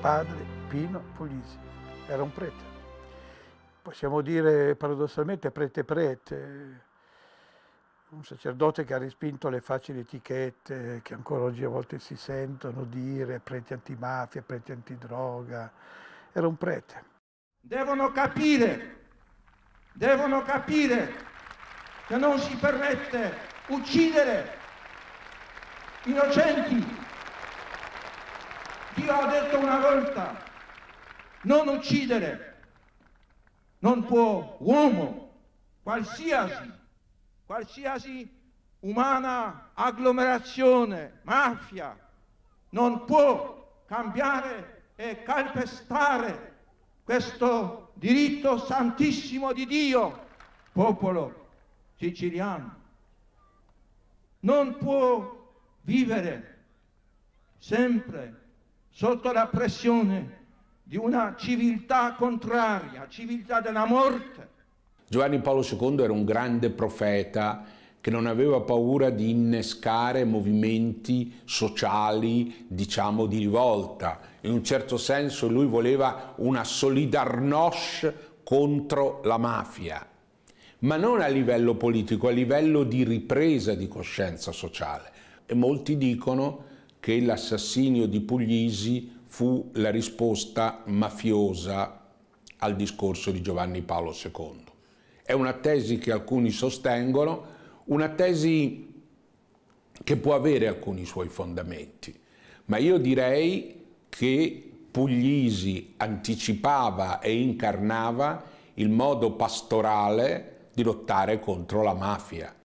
padre Pino Puglisi, era un prete. Possiamo dire paradossalmente prete prete, un sacerdote che ha respinto le facili etichette che ancora oggi a volte si sentono dire, prete antimafia, prete antidroga, era un prete. Devono capire, devono capire che non si permette uccidere innocenti Dio ha detto una volta, non uccidere, non può uomo, qualsiasi, qualsiasi umana agglomerazione, mafia, non può cambiare e calpestare questo diritto santissimo di Dio, popolo siciliano. Non può vivere sempre sotto la pressione di una civiltà contraria, civiltà della morte. Giovanni Paolo II era un grande profeta che non aveva paura di innescare movimenti sociali, diciamo, di rivolta. In un certo senso lui voleva una solidarnosc contro la mafia, ma non a livello politico, a livello di ripresa di coscienza sociale. E molti dicono che l'assassinio di Puglisi fu la risposta mafiosa al discorso di Giovanni Paolo II. È una tesi che alcuni sostengono, una tesi che può avere alcuni suoi fondamenti, ma io direi che Puglisi anticipava e incarnava il modo pastorale di lottare contro la mafia